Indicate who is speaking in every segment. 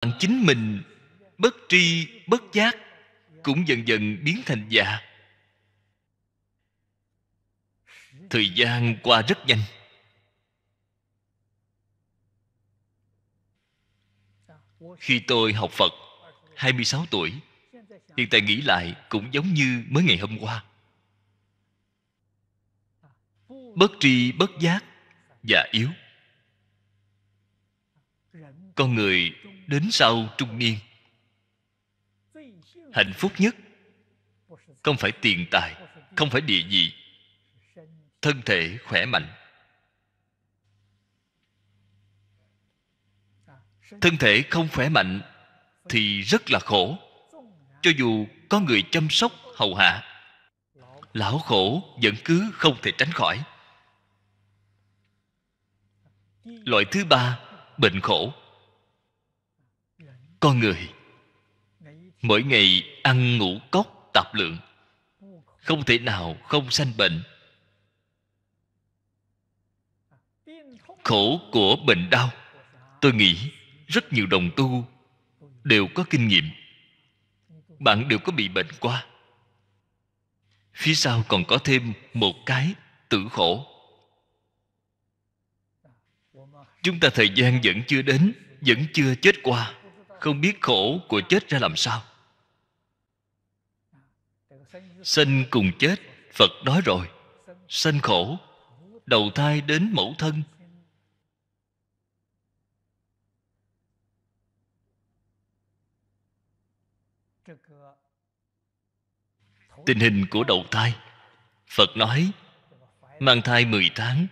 Speaker 1: bạn chính mình bất tri bất giác cũng dần dần biến thành giả thời gian qua rất nhanh khi tôi học phật 26 tuổi hiện tại nghĩ lại cũng giống như mới ngày hôm qua bất tri bất giác già yếu con người đến sau trung niên hạnh phúc nhất không phải tiền tài không phải địa vị thân thể khỏe mạnh thân thể không khỏe mạnh thì rất là khổ cho dù có người chăm sóc hầu hạ lão khổ vẫn cứ không thể tránh khỏi loại thứ ba bệnh khổ con người mỗi ngày ăn ngủ cốc tạp lượng không thể nào không sanh bệnh khổ của bệnh đau tôi nghĩ rất nhiều đồng tu đều có kinh nghiệm bạn đều có bị bệnh qua phía sau còn có thêm một cái tử khổ chúng ta thời gian vẫn chưa đến vẫn chưa chết qua không biết khổ của chết ra làm sao sinh cùng chết phật nói rồi sinh khổ đầu thai đến mẫu thân tình hình của đầu thai phật nói mang thai 10 tháng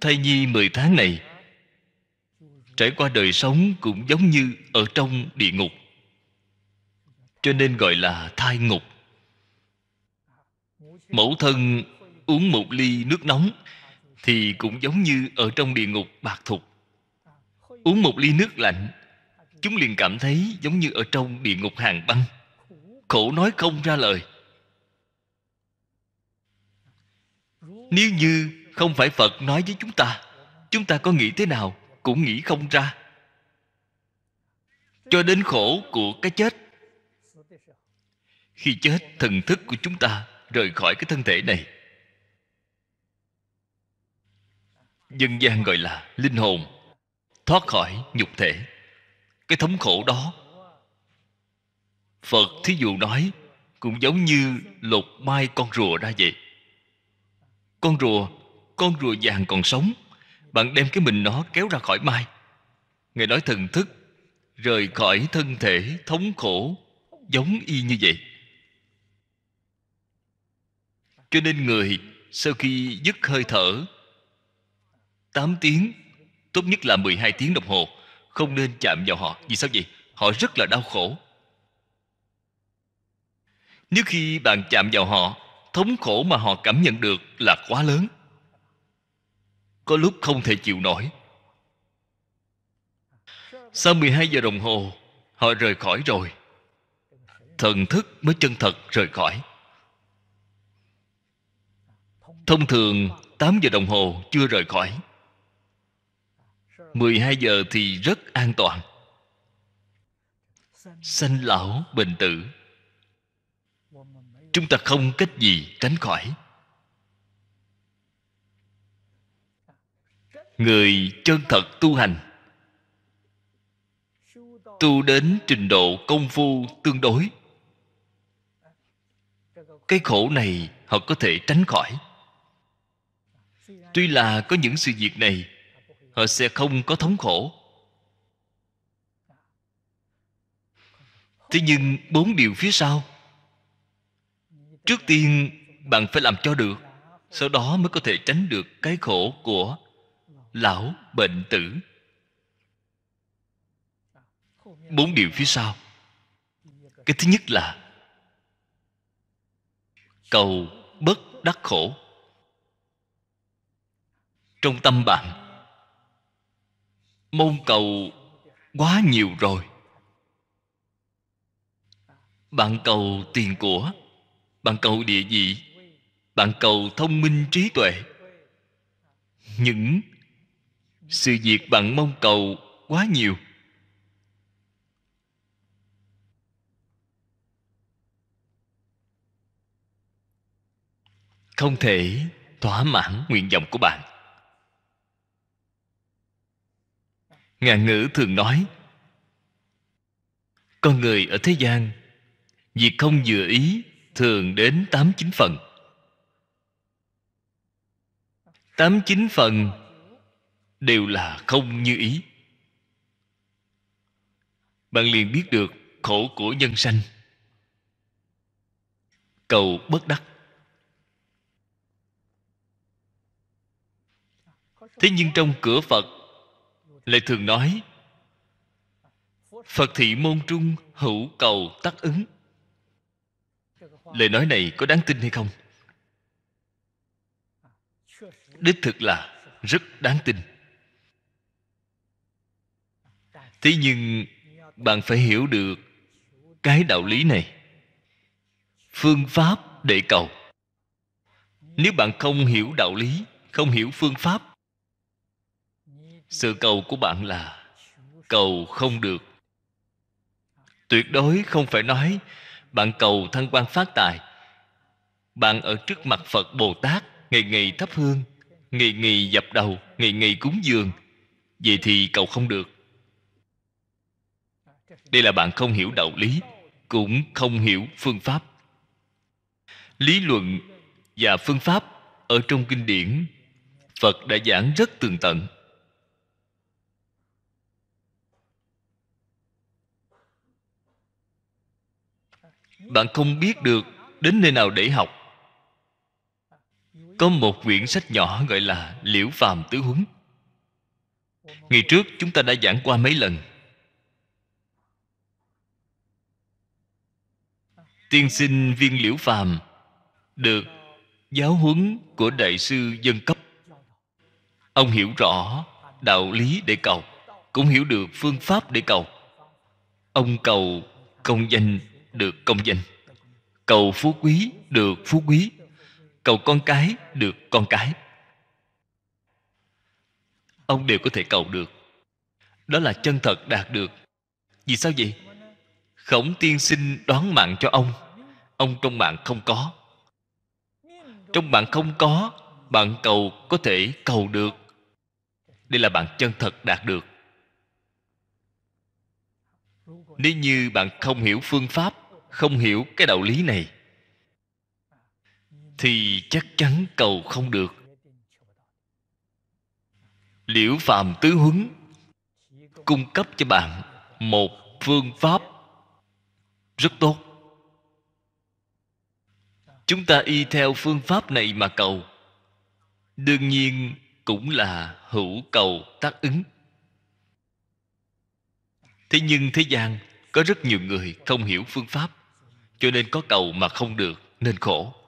Speaker 1: thai nhi 10 tháng này trải qua đời sống cũng giống như ở trong địa ngục cho nên gọi là thai ngục mẫu thân uống một ly nước nóng thì cũng giống như ở trong địa ngục bạc thục uống một ly nước lạnh chúng liền cảm thấy giống như ở trong địa ngục hàng băng khổ nói không ra lời nếu như không phải phật nói với chúng ta chúng ta có nghĩ thế nào cũng nghĩ không ra cho đến khổ của cái chết khi chết thần thức của chúng ta rời khỏi cái thân thể này dân gian gọi là linh hồn thoát khỏi nhục thể cái thống khổ đó phật thí dụ nói cũng giống như lột mai con rùa ra vậy con rùa con rùa vàng còn sống bạn đem cái mình nó kéo ra khỏi mai ngài nói thần thức rời khỏi thân thể thống khổ giống y như vậy cho nên người sau khi dứt hơi thở 8 tiếng tốt nhất là 12 tiếng đồng hồ không nên chạm vào họ vì sao vậy họ rất là đau khổ nếu khi bạn chạm vào họ thống khổ mà họ cảm nhận được là quá lớn có lúc không thể chịu nổi sau 12 giờ đồng hồ họ rời khỏi rồi thần thức mới chân thật rời khỏi thông thường 8 giờ đồng hồ chưa rời khỏi 12 giờ thì rất an toàn sanh lão bệnh tử chúng ta không cách gì tránh khỏi người chân thật tu hành tu đến trình độ công phu tương đối cái khổ này họ có thể tránh khỏi tuy là có những sự việc này họ sẽ không có thống khổ thế nhưng bốn điều phía sau trước tiên bạn phải làm cho được sau đó mới có thể tránh được cái khổ của lão bệnh tử bốn điều phía sau cái thứ nhất là cầu bất đắc khổ trong tâm bạn mong cầu quá nhiều rồi bạn cầu tiền của bạn cầu địa vị bạn cầu thông minh trí tuệ những sự việc bạn mong cầu quá nhiều không thể thỏa mãn nguyện vọng của bạn ngạn ngữ thường nói con người ở thế gian việc không vừa ý thường đến tám chín phần tám chín phần đều là không như ý bạn liền biết được khổ của nhân sanh cầu bất đắc thế nhưng trong cửa phật lại thường nói phật thị môn trung hữu cầu tắc ứng lời nói này có đáng tin hay không đích thực là rất đáng tin thế nhưng bạn phải hiểu được cái đạo lý này phương pháp để cầu nếu bạn không hiểu đạo lý không hiểu phương pháp sự cầu của bạn là cầu không được tuyệt đối không phải nói bạn cầu thăng quan phát tài bạn ở trước mặt phật bồ tát ngày ngày thắp hương ngày ngày dập đầu ngày ngày cúng dường vậy thì cầu không được đây là bạn không hiểu đạo lý cũng không hiểu phương pháp lý luận và phương pháp ở trong kinh điển phật đã giảng rất tường tận bạn không biết được đến nơi nào để học có một quyển sách nhỏ gọi là liễu phàm tứ huấn ngày trước chúng ta đã giảng qua mấy lần tiên sinh viên liễu phàm được giáo huấn của đại sư dân cấp ông hiểu rõ đạo lý để cầu cũng hiểu được phương pháp để cầu ông cầu công danh được công danh cầu phú quý được phú quý cầu con cái được con cái ông đều có thể cầu được đó là chân thật đạt được vì sao vậy khổng tiên sinh đoán mạng cho ông ông trong mạng không có trong bạn không có bạn cầu có thể cầu được đây là bạn chân thật đạt được nếu như bạn không hiểu phương pháp không hiểu cái đạo lý này thì chắc chắn cầu không được liễu phàm tứ huấn cung cấp cho bạn một phương pháp rất tốt chúng ta y theo phương pháp này mà cầu đương nhiên cũng là hữu cầu tác ứng thế nhưng thế gian có rất nhiều người không hiểu phương pháp cho nên có cầu mà không được nên khổ